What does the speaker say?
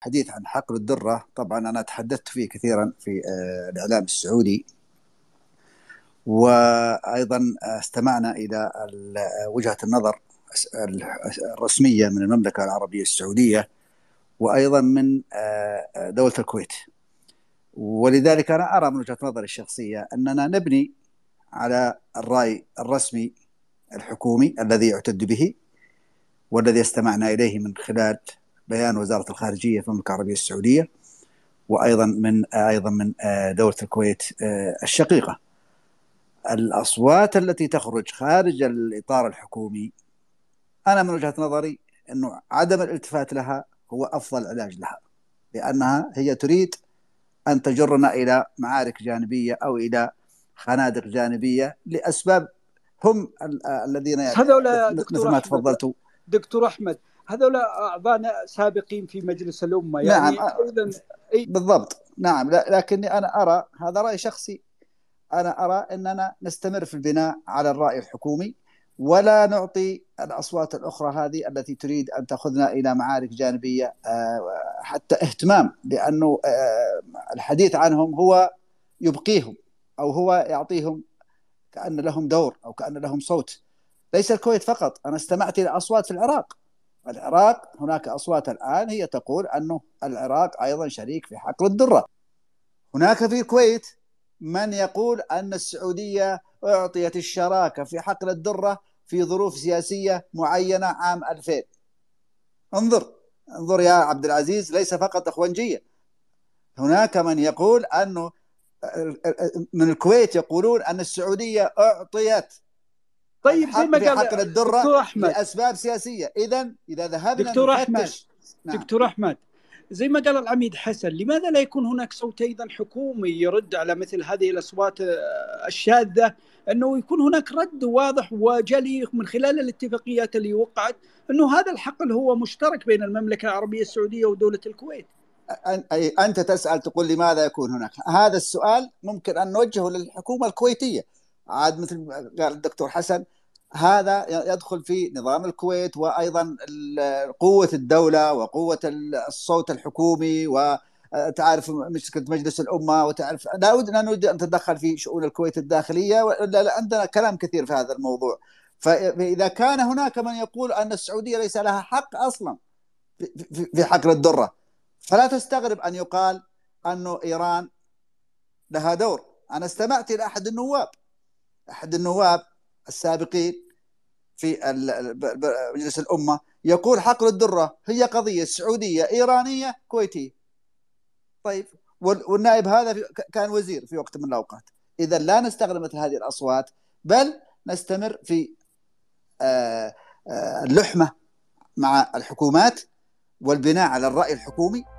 حديث عن حقل الدره طبعا انا تحدثت فيه كثيرا في آه، الاعلام السعودي وايضا استمعنا الى آه، وجهه النظر الرسميه من المملكه العربيه السعوديه وايضا من آه، دوله الكويت ولذلك انا ارى من وجهه نظري الشخصيه اننا نبني على الراي الرسمي الحكومي الذي يعتد به والذي استمعنا اليه من خلال بيان وزاره الخارجيه في المملكه العربيه السعوديه وايضا من ايضا من آه، دوله الكويت آه، الشقيقه. الاصوات التي تخرج خارج الاطار الحكومي انا من وجهه نظري انه عدم الالتفات لها هو افضل علاج لها لانها هي تريد ان تجرنا الى معارك جانبيه او الى خنادق جانبيه لاسباب هم آه، الذين هذول دكتور مثل ما تفضلتوا دكتور احمد هذول اعضاء سابقين في مجلس الامه يعني نعم اذا آه، بالضبط نعم لكني انا ارى هذا راي شخصي انا ارى اننا نستمر في البناء على الراي الحكومي ولا نعطي الاصوات الاخرى هذه التي تريد ان تاخذنا الى معارك جانبيه آه، حتى اهتمام لانه آه، الحديث عنهم هو يبقيهم او هو يعطيهم كان لهم دور او كان لهم صوت ليس الكويت فقط انا استمعت الى اصوات في العراق العراق هناك أصوات الآن هي تقول أنه العراق أيضا شريك في حقل الدرة هناك في الكويت من يقول أن السعودية أعطيت الشراكة في حقل الدرة في ظروف سياسية معينة عام 2000 انظر انظر يا عبد العزيز ليس فقط إخوانجية هناك من يقول أنه من الكويت يقولون أن السعودية أعطيت طيب زي ما قال حقن الدره أحمد. لاسباب سياسيه اذا اذا ذهبنا دكتور احمد نعم. دكتور احمد زي ما قال العميد حسن لماذا لا يكون هناك صوت ايضا حكومي يرد على مثل هذه الاصوات آه، الشاذه انه يكون هناك رد واضح وجلي من خلال الاتفاقيات اللي وقعت انه هذا الحقل هو مشترك بين المملكه العربيه السعوديه ودوله الكويت انت تسال تقول لماذا يكون هناك هذا السؤال ممكن ان نوجهه للحكومه الكويتيه عاد مثل قال الدكتور حسن هذا يدخل في نظام الكويت وايضا قوه الدوله وقوه الصوت الحكومي وتعرف آه، مجلس الامه وتعرف لا ود نريد ان نتدخل في شؤون الكويت الداخليه ولا عندنا كلام كثير في هذا الموضوع فاذا كان هناك من يقول ان السعوديه ليس لها حق اصلا في حقل الدره فلا تستغرب ان يقال انه ايران لها دور انا استمعت الى احد النواب احد النواب السابقين في مجلس الامه يقول حقل الدره هي قضيه سعوديه ايرانيه كويتيه. طيب والنائب هذا كان وزير في وقت من الاوقات. اذا لا نستغرب مثل هذه الاصوات بل نستمر في آه، آه، اللحمه مع الحكومات والبناء على الراي الحكومي